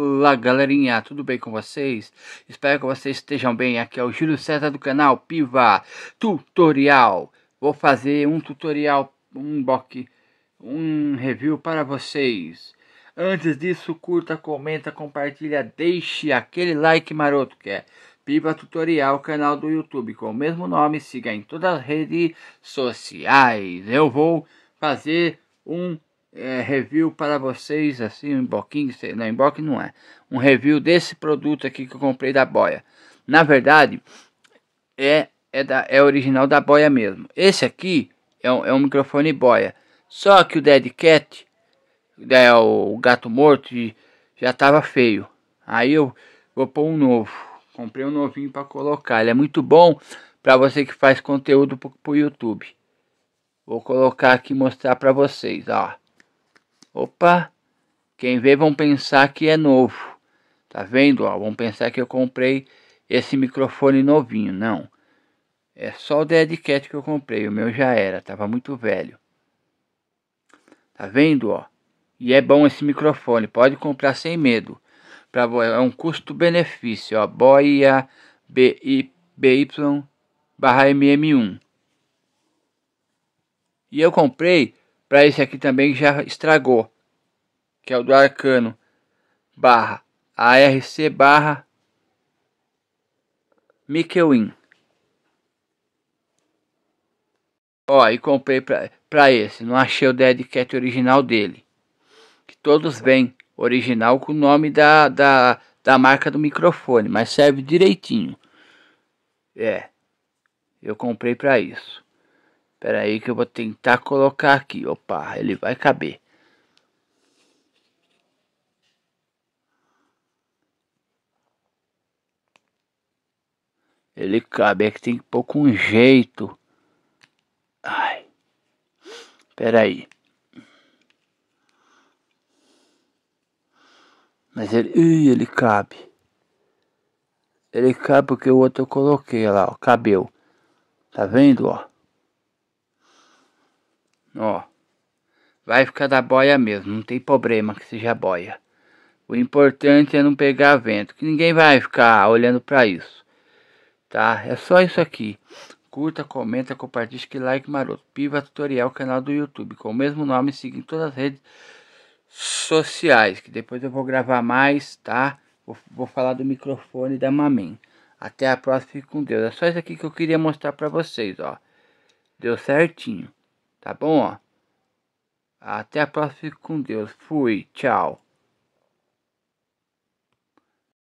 Olá galerinha, tudo bem com vocês? Espero que vocês estejam bem, aqui é o Júlio César do canal Piva Tutorial Vou fazer um tutorial, um box, um review para vocês Antes disso, curta, comenta, compartilha, deixe aquele like maroto que é Piva Tutorial, canal do YouTube com o mesmo nome Siga em todas as redes sociais Eu vou fazer um é, review para vocês, assim, um inboxing, não, inbox não é, um review desse produto aqui que eu comprei da Boia. Na verdade, é, é, da, é original da Boia mesmo. Esse aqui é um, é um microfone Boia, só que o Dead Cat, é, né, o gato morto, já tava feio. Aí eu vou pôr um novo, comprei um novinho para colocar, ele é muito bom para você que faz conteúdo para o YouTube. Vou colocar aqui mostrar para vocês, ó. Opa, quem vê vão pensar que é novo. Tá vendo? Ó, vão pensar que eu comprei esse microfone novinho. Não. É só o Deadcat que eu comprei. O meu já era, tava muito velho. Tá vendo, ó? E é bom esse microfone, pode comprar sem medo. Pra, é um custo-benefício, ó. Boia BY barra MM1. E eu comprei para esse aqui também já estragou, que é o do Arcano, barra, ARC barra Mikelwin. Ó, e comprei para esse, não achei o Dead Cat original dele. Que todos vêm original com o nome da, da, da marca do microfone, mas serve direitinho. É, eu comprei para isso. Pera aí que eu vou tentar colocar aqui. Opa, ele vai caber. Ele cabe, é que tem que pôr com jeito. Ai. Pera aí. Mas ele. Ih, ele cabe. Ele cabe porque o outro eu coloquei, lá, ó. Cabeu. Tá vendo, ó? Ó, vai ficar da boia mesmo, não tem problema que seja boia. O importante é não pegar vento, que ninguém vai ficar olhando para isso. Tá? É só isso aqui. Curta, comenta, compartilha, que like maroto. Piva Tutorial, canal do YouTube. Com o mesmo nome, siga em todas as redes sociais. Que depois eu vou gravar mais, tá? Vou, vou falar do microfone da Mamem. Até a próxima, fique com Deus. É só isso aqui que eu queria mostrar pra vocês, ó. Deu certinho. Tá bom? Até a próxima. Fique com Deus. Fui. Tchau.